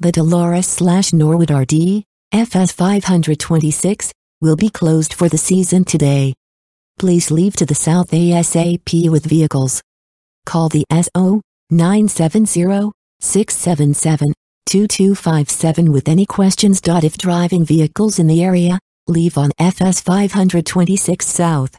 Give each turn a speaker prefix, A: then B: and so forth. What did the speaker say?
A: the Dolores slash Norwood RD, FS 526, will be closed for the season today. Please leave to the south ASAP with vehicles. Call the SO 970-677-2257 with any questions. If driving vehicles in the area, leave on FS 526 South.